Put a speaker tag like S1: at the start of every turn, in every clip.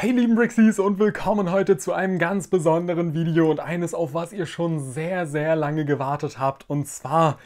S1: Hey lieben Brixies und willkommen heute zu einem ganz besonderen Video und eines, auf was ihr schon sehr, sehr lange gewartet habt und zwar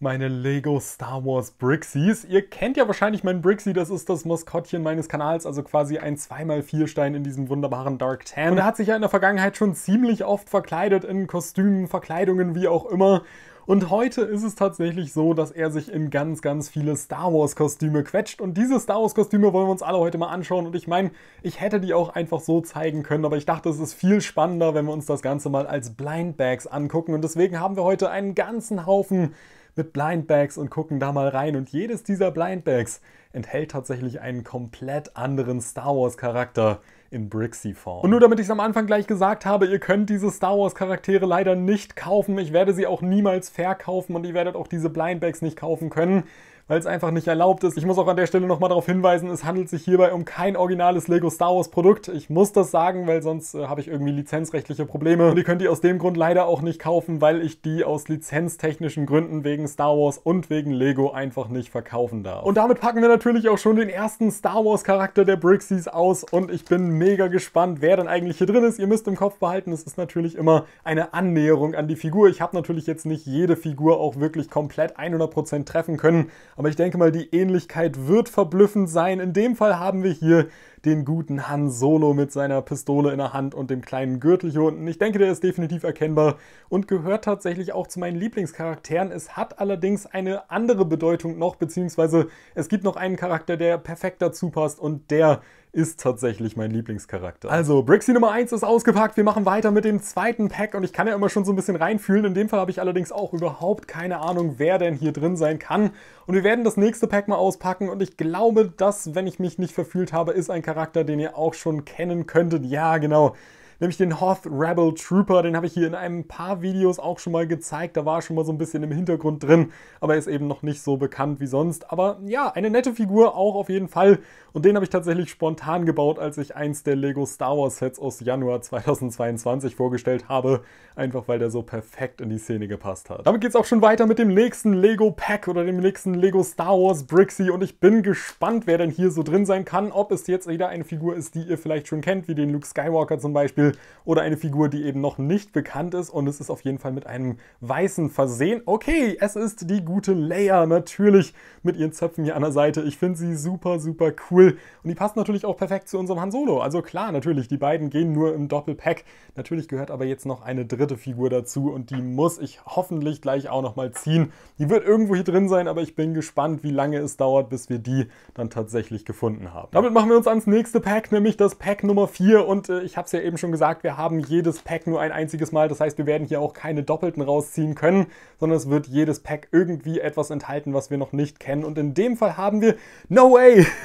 S1: meine Lego Star Wars Brixies. Ihr kennt ja wahrscheinlich mein Brixie, das ist das Maskottchen meines Kanals, also quasi ein 2x4-Stein in diesem wunderbaren Dark Tan. Und er hat sich ja in der Vergangenheit schon ziemlich oft verkleidet, in Kostümen, Verkleidungen, wie auch immer. Und heute ist es tatsächlich so, dass er sich in ganz, ganz viele Star Wars-Kostüme quetscht. Und diese Star Wars-Kostüme wollen wir uns alle heute mal anschauen. Und ich meine, ich hätte die auch einfach so zeigen können, aber ich dachte, es ist viel spannender, wenn wir uns das Ganze mal als Blind Bags angucken. Und deswegen haben wir heute einen ganzen Haufen mit Blind Bags und gucken da mal rein. Und jedes dieser Blind Bags enthält tatsächlich einen komplett anderen Star Wars Charakter in Brixie-Form. Und nur damit ich es am Anfang gleich gesagt habe, ihr könnt diese Star Wars Charaktere leider nicht kaufen. Ich werde sie auch niemals verkaufen und ihr werdet auch diese Blindbags nicht kaufen können weil es einfach nicht erlaubt ist. Ich muss auch an der Stelle nochmal darauf hinweisen, es handelt sich hierbei um kein originales Lego Star Wars Produkt. Ich muss das sagen, weil sonst äh, habe ich irgendwie lizenzrechtliche Probleme. Und ihr könnt die aus dem Grund leider auch nicht kaufen, weil ich die aus lizenztechnischen Gründen wegen Star Wars und wegen Lego einfach nicht verkaufen darf. Und damit packen wir natürlich auch schon den ersten Star Wars Charakter der Brixies aus und ich bin mega gespannt, wer dann eigentlich hier drin ist. Ihr müsst im Kopf behalten, es ist natürlich immer eine Annäherung an die Figur. Ich habe natürlich jetzt nicht jede Figur auch wirklich komplett 100% treffen können, aber ich denke mal, die Ähnlichkeit wird verblüffend sein. In dem Fall haben wir hier den guten Han Solo mit seiner Pistole in der Hand und dem kleinen Gürtel hier unten. Ich denke, der ist definitiv erkennbar und gehört tatsächlich auch zu meinen Lieblingscharakteren. Es hat allerdings eine andere Bedeutung noch, beziehungsweise es gibt noch einen Charakter, der perfekt dazu passt und der ist tatsächlich mein Lieblingscharakter. Also, Brixie Nummer 1 ist ausgepackt, wir machen weiter mit dem zweiten Pack und ich kann ja immer schon so ein bisschen reinfühlen. In dem Fall habe ich allerdings auch überhaupt keine Ahnung, wer denn hier drin sein kann. Und wir werden das nächste Pack mal auspacken und ich glaube, dass, wenn ich mich nicht verfühlt habe, ist ein Charakter, den ihr auch schon kennen könntet. Ja, genau nämlich den Hoth Rebel Trooper. Den habe ich hier in ein paar Videos auch schon mal gezeigt. Da war schon mal so ein bisschen im Hintergrund drin, aber er ist eben noch nicht so bekannt wie sonst. Aber ja, eine nette Figur auch auf jeden Fall. Und den habe ich tatsächlich spontan gebaut, als ich eins der Lego Star Wars Sets aus Januar 2022 vorgestellt habe. Einfach weil der so perfekt in die Szene gepasst hat. Damit geht es auch schon weiter mit dem nächsten Lego Pack oder dem nächsten Lego Star Wars Brixie. Und ich bin gespannt, wer denn hier so drin sein kann. Ob es jetzt wieder eine Figur ist, die ihr vielleicht schon kennt, wie den Luke Skywalker zum Beispiel Titel oder eine Figur, die eben noch nicht bekannt ist und es ist auf jeden Fall mit einem weißen Versehen. Okay, es ist die gute Leia, natürlich mit ihren Zöpfen hier an der Seite. Ich finde sie super, super cool und die passt natürlich auch perfekt zu unserem Han Solo. Also klar, natürlich, die beiden gehen nur im Doppelpack. Natürlich gehört aber jetzt noch eine dritte Figur dazu und die muss ich hoffentlich gleich auch nochmal ziehen. Die wird irgendwo hier drin sein, aber ich bin gespannt, wie lange es dauert, bis wir die dann tatsächlich gefunden haben. Damit machen wir uns ans nächste Pack, nämlich das Pack Nummer 4 und äh, ich habe es ja eben schon gesagt, gesagt, wir haben jedes Pack nur ein einziges Mal. Das heißt, wir werden hier auch keine doppelten rausziehen können, sondern es wird jedes Pack irgendwie etwas enthalten, was wir noch nicht kennen. Und in dem Fall haben wir... No way!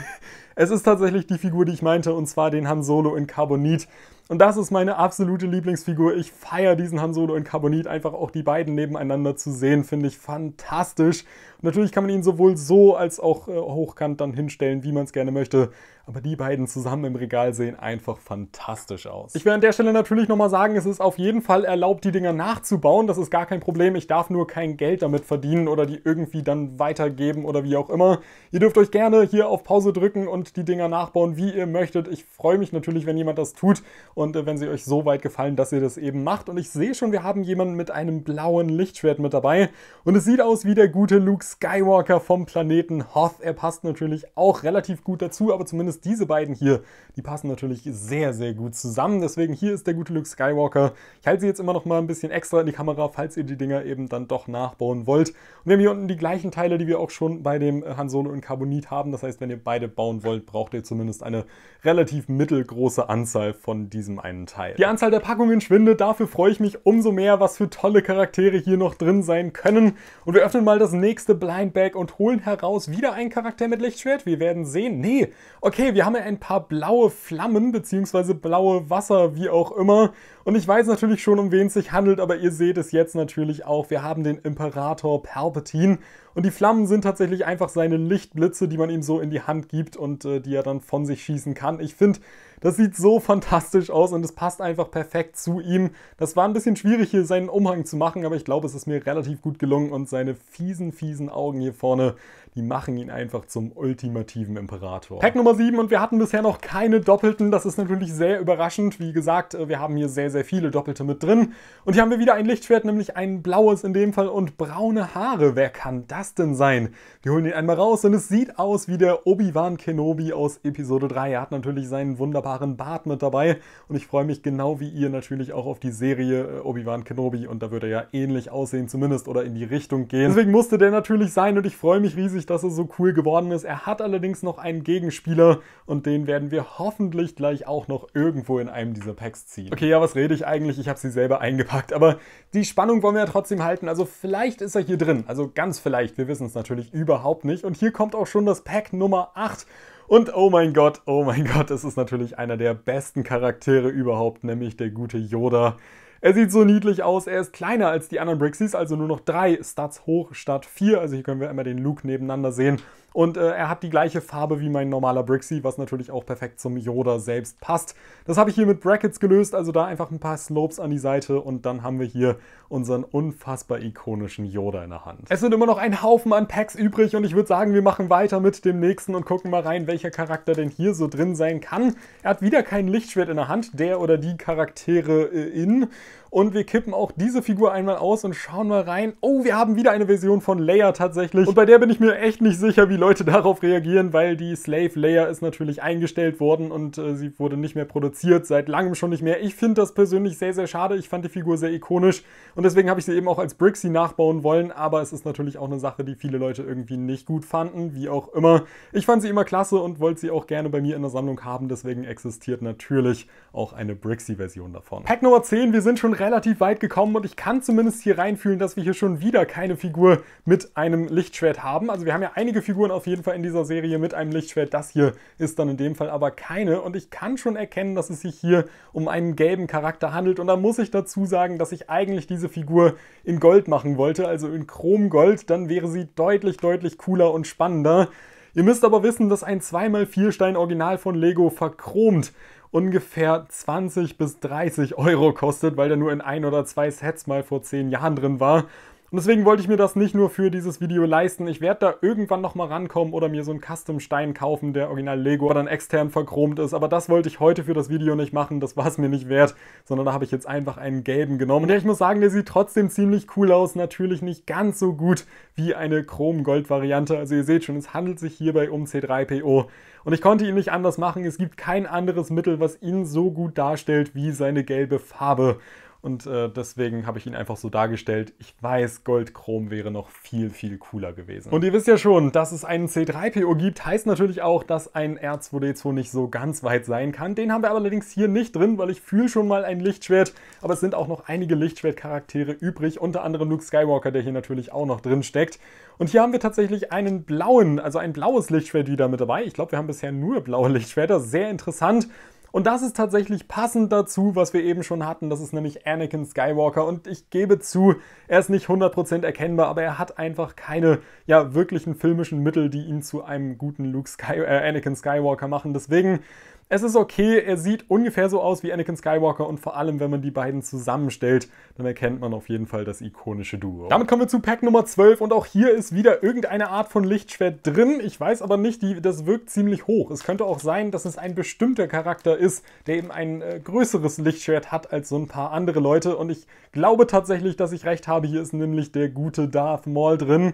S1: Es ist tatsächlich die Figur, die ich meinte, und zwar den Han Solo in Carbonit. Und das ist meine absolute Lieblingsfigur. Ich feiere diesen Han Solo in Carbonit. Einfach auch die beiden nebeneinander zu sehen, finde ich fantastisch. Und natürlich kann man ihn sowohl so als auch äh, hochkant dann hinstellen, wie man es gerne möchte. Aber die beiden zusammen im Regal sehen einfach fantastisch aus. Ich werde an der Stelle natürlich nochmal sagen, es ist auf jeden Fall erlaubt, die Dinger nachzubauen. Das ist gar kein Problem. Ich darf nur kein Geld damit verdienen oder die irgendwie dann weitergeben oder wie auch immer. Ihr dürft euch gerne hier auf Pause drücken und die Dinger nachbauen, wie ihr möchtet. Ich freue mich natürlich, wenn jemand das tut. Und und äh, wenn sie euch so weit gefallen, dass ihr das eben macht. Und ich sehe schon, wir haben jemanden mit einem blauen Lichtschwert mit dabei und es sieht aus wie der gute Luke Skywalker vom Planeten Hoth. Er passt natürlich auch relativ gut dazu, aber zumindest diese beiden hier, die passen natürlich sehr, sehr gut zusammen. Deswegen hier ist der gute Luke Skywalker. Ich halte sie jetzt immer noch mal ein bisschen extra in die Kamera, falls ihr die Dinger eben dann doch nachbauen wollt. Und wir haben hier unten die gleichen Teile, die wir auch schon bei dem äh, Han Solo und Carbonit haben. Das heißt, wenn ihr beide bauen wollt, braucht ihr zumindest eine relativ mittelgroße Anzahl von diesen diesem einen Teil. Die Anzahl der Packungen schwindet, dafür freue ich mich umso mehr, was für tolle Charaktere hier noch drin sein können. Und wir öffnen mal das nächste Blind Bag und holen heraus wieder einen Charakter mit Lichtschwert. Wir werden sehen. Nee, okay, wir haben ja ein paar blaue Flammen, beziehungsweise blaue Wasser, wie auch immer. Und ich weiß natürlich schon, um wen es sich handelt, aber ihr seht es jetzt natürlich auch. Wir haben den Imperator Palpatine und die Flammen sind tatsächlich einfach seine Lichtblitze, die man ihm so in die Hand gibt und äh, die er dann von sich schießen kann. Ich finde, das sieht so fantastisch aus und es passt einfach perfekt zu ihm. Das war ein bisschen schwierig, hier seinen Umhang zu machen, aber ich glaube, es ist mir relativ gut gelungen und seine fiesen, fiesen Augen hier vorne die machen ihn einfach zum ultimativen Imperator. Pack Nummer 7 und wir hatten bisher noch keine Doppelten. Das ist natürlich sehr überraschend. Wie gesagt, äh, wir haben hier sehr, sehr viele Doppelte mit drin. Und hier haben wir wieder ein Lichtschwert, nämlich ein blaues in dem Fall und braune Haare. Wer kann das denn sein? Wir holen ihn einmal raus und es sieht aus wie der Obi-Wan Kenobi aus Episode 3. Er hat natürlich seinen wunderbaren Bart mit dabei und ich freue mich genau wie ihr natürlich auch auf die Serie äh, Obi-Wan Kenobi und da würde er ja ähnlich aussehen zumindest oder in die Richtung gehen. Deswegen musste der natürlich sein und ich freue mich riesig richtig, dass er so cool geworden ist. Er hat allerdings noch einen Gegenspieler und den werden wir hoffentlich gleich auch noch irgendwo in einem dieser Packs ziehen. Okay, ja, was rede ich eigentlich? Ich habe sie selber eingepackt, aber die Spannung wollen wir ja trotzdem halten. Also vielleicht ist er hier drin, also ganz vielleicht. Wir wissen es natürlich überhaupt nicht. Und hier kommt auch schon das Pack Nummer 8. Und oh mein Gott, oh mein Gott, es ist natürlich einer der besten Charaktere überhaupt, nämlich der gute Yoda. Er sieht so niedlich aus, er ist kleiner als die anderen Brixies, also nur noch drei Stats hoch statt vier. Also hier können wir immer den Luke nebeneinander sehen. Und äh, er hat die gleiche Farbe wie mein normaler Brixie, was natürlich auch perfekt zum Yoda selbst passt. Das habe ich hier mit Brackets gelöst, also da einfach ein paar Slopes an die Seite und dann haben wir hier unseren unfassbar ikonischen Yoda in der Hand. Es sind immer noch ein Haufen an Packs übrig und ich würde sagen, wir machen weiter mit dem nächsten und gucken mal rein, welcher Charakter denn hier so drin sein kann. Er hat wieder kein Lichtschwert in der Hand, der oder die Charaktere äh, in. Und wir kippen auch diese Figur einmal aus und schauen mal rein. Oh, wir haben wieder eine Version von Leia tatsächlich. Und bei der bin ich mir echt nicht sicher, wie Leute darauf reagieren, weil die Slave Leia ist natürlich eingestellt worden und äh, sie wurde nicht mehr produziert, seit langem schon nicht mehr. Ich finde das persönlich sehr, sehr schade. Ich fand die Figur sehr ikonisch und deswegen habe ich sie eben auch als Brixie nachbauen wollen. Aber es ist natürlich auch eine Sache, die viele Leute irgendwie nicht gut fanden, wie auch immer. Ich fand sie immer klasse und wollte sie auch gerne bei mir in der Sammlung haben. Deswegen existiert natürlich auch eine Brixie-Version davon. Pack Nummer 10, wir sind schon relativ weit gekommen und ich kann zumindest hier reinfühlen, dass wir hier schon wieder keine Figur mit einem Lichtschwert haben. Also wir haben ja einige Figuren auf jeden Fall in dieser Serie mit einem Lichtschwert. Das hier ist dann in dem Fall aber keine und ich kann schon erkennen, dass es sich hier um einen gelben Charakter handelt und da muss ich dazu sagen, dass ich eigentlich diese Figur in Gold machen wollte, also in Chromgold, dann wäre sie deutlich, deutlich cooler und spannender. Ihr müsst aber wissen, dass ein 2x4 Stein Original von Lego verchromt ungefähr 20 bis 30 Euro kostet, weil der nur in ein oder zwei Sets mal vor zehn Jahren drin war und deswegen wollte ich mir das nicht nur für dieses Video leisten. Ich werde da irgendwann nochmal rankommen oder mir so einen Custom-Stein kaufen, der original Lego dann extern verchromt ist. Aber das wollte ich heute für das Video nicht machen. Das war es mir nicht wert, sondern da habe ich jetzt einfach einen gelben genommen. Und ja, ich muss sagen, der sieht trotzdem ziemlich cool aus. Natürlich nicht ganz so gut wie eine Chrom-Gold-Variante. Also ihr seht schon, es handelt sich hierbei um C3PO. Und ich konnte ihn nicht anders machen. Es gibt kein anderes Mittel, was ihn so gut darstellt wie seine gelbe Farbe. Und äh, deswegen habe ich ihn einfach so dargestellt. Ich weiß, Goldchrom wäre noch viel, viel cooler gewesen. Und ihr wisst ja schon, dass es einen C3PO gibt, heißt natürlich auch, dass ein R2D2 nicht so ganz weit sein kann. Den haben wir allerdings hier nicht drin, weil ich fühle schon mal ein Lichtschwert. Aber es sind auch noch einige Lichtschwertcharaktere übrig, unter anderem Luke Skywalker, der hier natürlich auch noch drin steckt. Und hier haben wir tatsächlich einen blauen, also ein blaues Lichtschwert wieder mit dabei. Ich glaube, wir haben bisher nur blaue Lichtschwerter. Sehr interessant. Und das ist tatsächlich passend dazu, was wir eben schon hatten. Das ist nämlich Anakin Skywalker. Und ich gebe zu, er ist nicht 100% erkennbar, aber er hat einfach keine ja, wirklichen filmischen Mittel, die ihn zu einem guten Luke Sky äh, Anakin Skywalker machen. Deswegen es ist okay, er sieht ungefähr so aus wie Anakin Skywalker und vor allem, wenn man die beiden zusammenstellt, dann erkennt man auf jeden Fall das ikonische Duo. Damit kommen wir zu Pack Nummer 12 und auch hier ist wieder irgendeine Art von Lichtschwert drin. Ich weiß aber nicht, die, das wirkt ziemlich hoch. Es könnte auch sein, dass es ein bestimmter Charakter ist, der eben ein äh, größeres Lichtschwert hat als so ein paar andere Leute und ich glaube tatsächlich, dass ich recht habe. Hier ist nämlich der gute Darth Maul drin.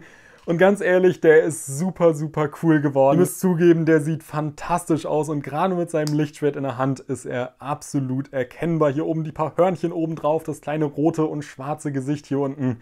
S1: Und ganz ehrlich, der ist super, super cool geworden. Ich muss zugeben, der sieht fantastisch aus und gerade mit seinem Lichtschwert in der Hand ist er absolut erkennbar. Hier oben die paar Hörnchen oben drauf, das kleine rote und schwarze Gesicht hier unten.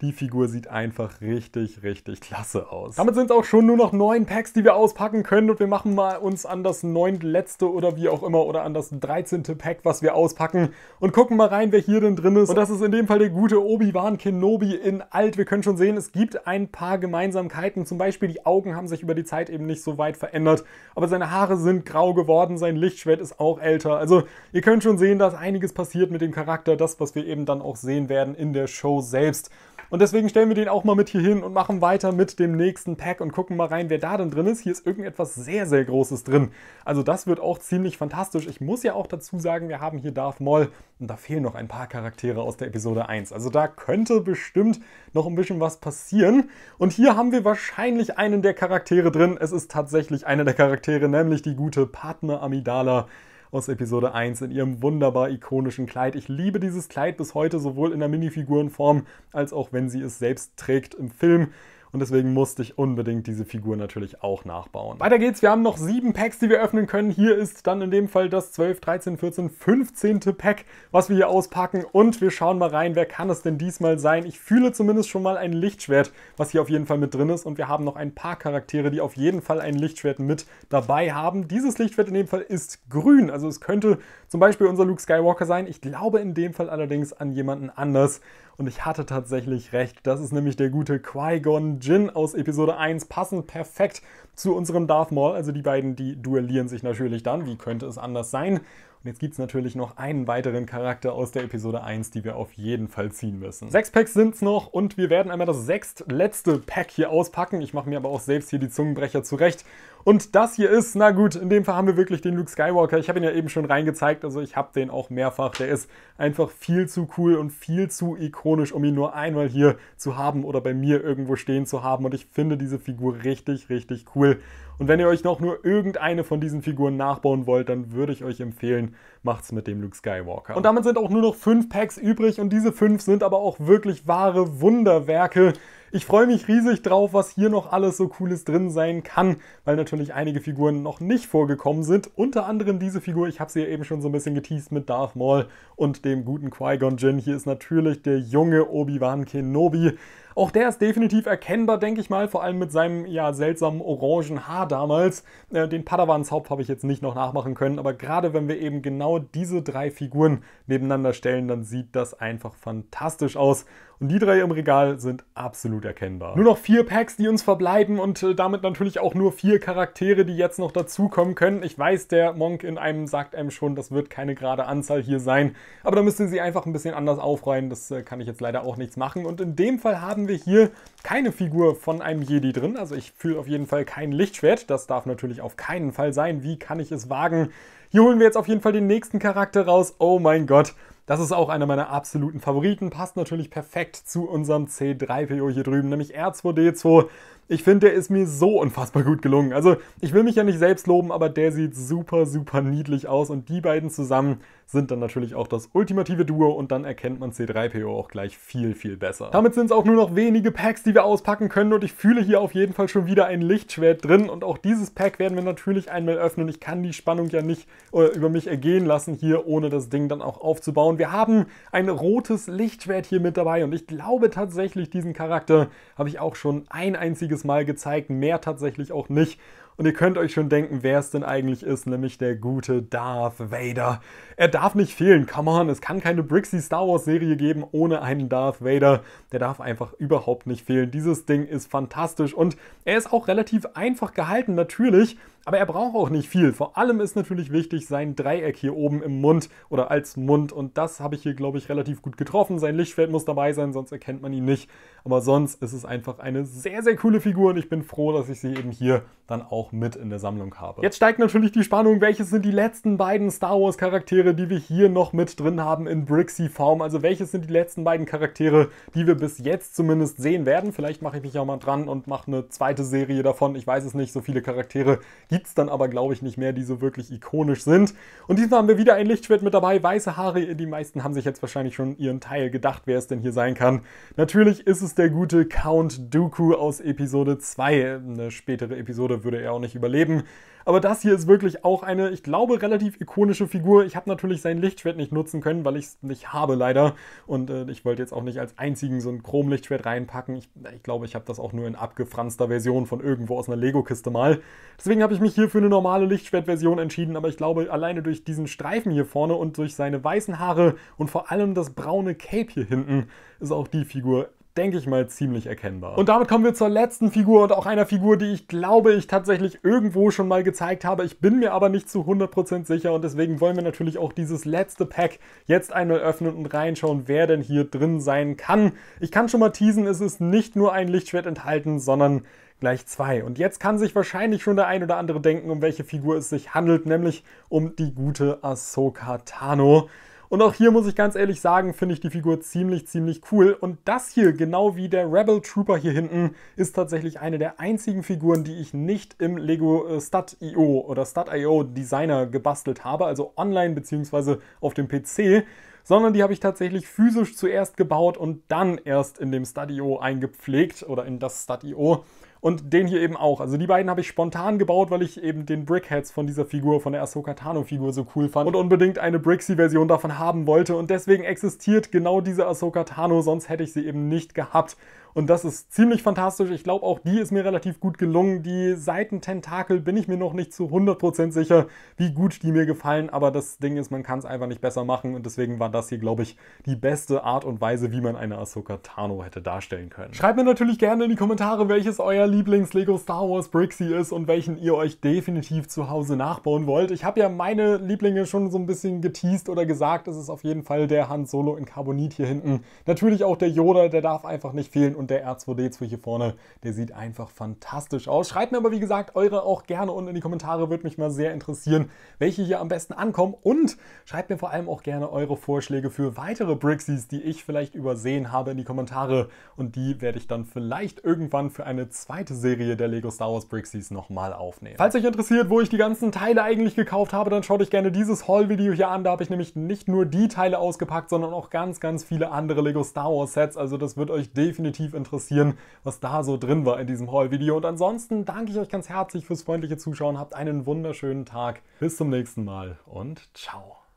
S1: Die Figur sieht einfach richtig, richtig klasse aus. Damit sind es auch schon nur noch neun Packs, die wir auspacken können und wir machen mal uns an das neuntletzte oder wie auch immer oder an das dreizehnte Pack, was wir auspacken und gucken mal rein, wer hier denn drin ist. Und das ist in dem Fall der gute Obi-Wan Kenobi in alt. Wir können schon sehen, es gibt ein paar Gemeinsamkeiten. Zum Beispiel die Augen haben sich über die Zeit eben nicht so weit verändert, aber seine Haare sind grau geworden, sein Lichtschwert ist auch älter. Also ihr könnt schon sehen, dass einiges passiert mit dem Charakter, das, was wir eben dann auch sehen werden in der Show selbst. Und deswegen stellen wir den auch mal mit hier hin und machen weiter mit dem nächsten Pack und gucken mal rein, wer da denn drin ist. Hier ist irgendetwas sehr, sehr Großes drin. Also das wird auch ziemlich fantastisch. Ich muss ja auch dazu sagen, wir haben hier Darth Maul und da fehlen noch ein paar Charaktere aus der Episode 1. Also da könnte bestimmt noch ein bisschen was passieren. Und hier haben wir wahrscheinlich einen der Charaktere drin. Es ist tatsächlich einer der Charaktere, nämlich die gute Partner Amidala, aus Episode 1 in ihrem wunderbar ikonischen Kleid. Ich liebe dieses Kleid bis heute sowohl in der Minifigurenform als auch wenn sie es selbst trägt im Film und deswegen musste ich unbedingt diese Figur natürlich auch nachbauen. Weiter geht's, wir haben noch sieben Packs, die wir öffnen können. Hier ist dann in dem Fall das 12, 13, 14, 15. Pack, was wir hier auspacken und wir schauen mal rein, wer kann es denn diesmal sein? Ich fühle zumindest schon mal ein Lichtschwert, was hier auf jeden Fall mit drin ist und wir haben noch ein paar Charaktere, die auf jeden Fall ein Lichtschwert mit dabei haben. Dieses Lichtschwert in dem Fall ist grün, also es könnte zum Beispiel unser Luke Skywalker sein. Ich glaube in dem Fall allerdings an jemanden anders. Und ich hatte tatsächlich recht. Das ist nämlich der gute Qui-Gon Jin aus Episode 1, passend perfekt zu unserem Darth Maul. Also die beiden, die duellieren sich natürlich dann. Wie könnte es anders sein? Und jetzt gibt es natürlich noch einen weiteren Charakter aus der Episode 1, die wir auf jeden Fall ziehen müssen. Mhm. Sechs Packs sind es noch und wir werden einmal das sechstletzte Pack hier auspacken. Ich mache mir aber auch selbst hier die Zungenbrecher zurecht. Und das hier ist, na gut, in dem Fall haben wir wirklich den Luke Skywalker. Ich habe ihn ja eben schon reingezeigt, also ich habe den auch mehrfach. Der ist einfach viel zu cool und viel zu ikonisch, um ihn nur einmal hier zu haben oder bei mir irgendwo stehen zu haben. Und ich finde diese Figur richtig, richtig cool. Und wenn ihr euch noch nur irgendeine von diesen Figuren nachbauen wollt, dann würde ich euch empfehlen, macht's mit dem Luke Skywalker. Und damit sind auch nur noch fünf Packs übrig und diese fünf sind aber auch wirklich wahre Wunderwerke. Ich freue mich riesig drauf, was hier noch alles so Cooles drin sein kann, weil natürlich einige Figuren noch nicht vorgekommen sind. Unter anderem diese Figur, ich habe sie ja eben schon so ein bisschen geteased mit Darth Maul und dem guten Qui-Gon Jinn. Hier ist natürlich der junge Obi-Wan Kenobi. Auch der ist definitiv erkennbar, denke ich mal, vor allem mit seinem ja seltsamen orangen Haar damals. Äh, den Haupt habe ich jetzt nicht noch nachmachen können, aber gerade wenn wir eben genau diese drei Figuren nebeneinander stellen, dann sieht das einfach fantastisch aus. Und die drei im Regal sind absolut erkennbar. Nur noch vier Packs, die uns verbleiben und äh, damit natürlich auch nur vier Charaktere, die jetzt noch dazukommen können. Ich weiß, der Monk in einem sagt einem schon, das wird keine gerade Anzahl hier sein. Aber da müsst sie einfach ein bisschen anders aufreihen. Das äh, kann ich jetzt leider auch nichts machen. Und in dem Fall haben wir hier keine Figur von einem Jedi drin. Also ich fühle auf jeden Fall kein Lichtschwert. Das darf natürlich auf keinen Fall sein. Wie kann ich es wagen? Hier holen wir jetzt auf jeden Fall den nächsten Charakter raus. Oh mein Gott. Das ist auch einer meiner absoluten Favoriten, passt natürlich perfekt zu unserem C3PO hier drüben, nämlich R2D2 ich finde, der ist mir so unfassbar gut gelungen. Also, ich will mich ja nicht selbst loben, aber der sieht super, super niedlich aus. Und die beiden zusammen sind dann natürlich auch das ultimative Duo und dann erkennt man C3PO auch gleich viel, viel besser. Damit sind es auch nur noch wenige Packs, die wir auspacken können und ich fühle hier auf jeden Fall schon wieder ein Lichtschwert drin und auch dieses Pack werden wir natürlich einmal öffnen. Ich kann die Spannung ja nicht äh, über mich ergehen lassen hier, ohne das Ding dann auch aufzubauen. Wir haben ein rotes Lichtschwert hier mit dabei und ich glaube tatsächlich, diesen Charakter habe ich auch schon ein einziges einziges Mal gezeigt, mehr tatsächlich auch nicht. Und ihr könnt euch schon denken, wer es denn eigentlich ist, nämlich der gute Darth Vader. Er darf nicht fehlen, come on, es kann keine Brixie Star Wars Serie geben ohne einen Darth Vader. Der darf einfach überhaupt nicht fehlen. Dieses Ding ist fantastisch und er ist auch relativ einfach gehalten, natürlich. Aber er braucht auch nicht viel. Vor allem ist natürlich wichtig sein Dreieck hier oben im Mund oder als Mund. Und das habe ich hier, glaube ich, relativ gut getroffen. Sein Lichtschwert muss dabei sein, sonst erkennt man ihn nicht. Aber sonst ist es einfach eine sehr, sehr coole Figur und ich bin froh, dass ich sie eben hier dann auch mit in der Sammlung habe. Jetzt steigt natürlich die Spannung, welches sind die letzten beiden Star Wars Charaktere, die wir hier noch mit drin haben in Brixie-Form. Also welches sind die letzten beiden Charaktere, die wir bis jetzt zumindest sehen werden. Vielleicht mache ich mich auch mal dran und mache eine zweite Serie davon. Ich weiß es nicht, so viele Charaktere gibt es dann aber, glaube ich, nicht mehr, die so wirklich ikonisch sind. Und diesmal haben wir wieder ein Lichtschwert mit dabei, weiße Haare. Die meisten haben sich jetzt wahrscheinlich schon ihren Teil gedacht, wer es denn hier sein kann. Natürlich ist es der gute Count Dooku aus Episode 2. Eine spätere Episode würde er auch nicht überleben. Aber das hier ist wirklich auch eine, ich glaube, relativ ikonische Figur. Ich habe natürlich sein Lichtschwert nicht nutzen können, weil ich es nicht habe leider. Und äh, ich wollte jetzt auch nicht als einzigen so ein Chromlichtschwert reinpacken. Ich, ich glaube, ich habe das auch nur in abgefranster Version von irgendwo aus einer Lego-Kiste mal. Deswegen habe ich mich mich hier für eine normale Lichtschwertversion entschieden, aber ich glaube, alleine durch diesen Streifen hier vorne und durch seine weißen Haare und vor allem das braune Cape hier hinten ist auch die Figur denke ich mal, ziemlich erkennbar. Und damit kommen wir zur letzten Figur und auch einer Figur, die ich glaube, ich tatsächlich irgendwo schon mal gezeigt habe. Ich bin mir aber nicht zu 100% sicher und deswegen wollen wir natürlich auch dieses letzte Pack jetzt einmal öffnen und reinschauen, wer denn hier drin sein kann. Ich kann schon mal teasen, es ist nicht nur ein Lichtschwert enthalten, sondern gleich zwei. Und jetzt kann sich wahrscheinlich schon der ein oder andere denken, um welche Figur es sich handelt, nämlich um die gute Ahsoka Tano. Und auch hier muss ich ganz ehrlich sagen, finde ich die Figur ziemlich, ziemlich cool. Und das hier, genau wie der Rebel Trooper hier hinten, ist tatsächlich eine der einzigen Figuren, die ich nicht im Lego äh, Stud.io oder Stud.io Designer gebastelt habe, also online beziehungsweise auf dem PC, sondern die habe ich tatsächlich physisch zuerst gebaut und dann erst in dem Stud.io eingepflegt oder in das Stud.io. Und den hier eben auch. Also die beiden habe ich spontan gebaut, weil ich eben den Brickheads von dieser Figur, von der Ahsoka Tano-Figur so cool fand und unbedingt eine Brixie-Version davon haben wollte. Und deswegen existiert genau diese Ahsoka Tano, sonst hätte ich sie eben nicht gehabt. Und das ist ziemlich fantastisch. Ich glaube, auch die ist mir relativ gut gelungen. Die Seitententakel bin ich mir noch nicht zu 100% sicher, wie gut die mir gefallen. Aber das Ding ist, man kann es einfach nicht besser machen. Und deswegen war das hier, glaube ich, die beste Art und Weise, wie man eine Ahsoka Tano hätte darstellen können. Schreibt mir natürlich gerne in die Kommentare, welches euer Lieblings-Lego Star Wars Brixie ist und welchen ihr euch definitiv zu Hause nachbauen wollt. Ich habe ja meine Lieblinge schon so ein bisschen geteased oder gesagt. Es ist auf jeden Fall der Han Solo in Carbonit hier hinten. Natürlich auch der Yoda, der darf einfach nicht fehlen. Und der R2D2 hier vorne, der sieht einfach fantastisch aus. Schreibt mir aber wie gesagt eure auch gerne unten in die Kommentare, würde mich mal sehr interessieren, welche hier am besten ankommen und schreibt mir vor allem auch gerne eure Vorschläge für weitere Brixies, die ich vielleicht übersehen habe in die Kommentare und die werde ich dann vielleicht irgendwann für eine zweite Serie der Lego Star Wars Brixies nochmal aufnehmen. Falls euch interessiert, wo ich die ganzen Teile eigentlich gekauft habe, dann schaut euch gerne dieses Haul-Video hier an, da habe ich nämlich nicht nur die Teile ausgepackt, sondern auch ganz, ganz viele andere Lego Star Wars Sets, also das wird euch definitiv tief interessieren, was da so drin war in diesem Haul-Video. Und ansonsten danke ich euch ganz herzlich fürs freundliche Zuschauen. Habt einen wunderschönen Tag. Bis zum nächsten Mal und ciao.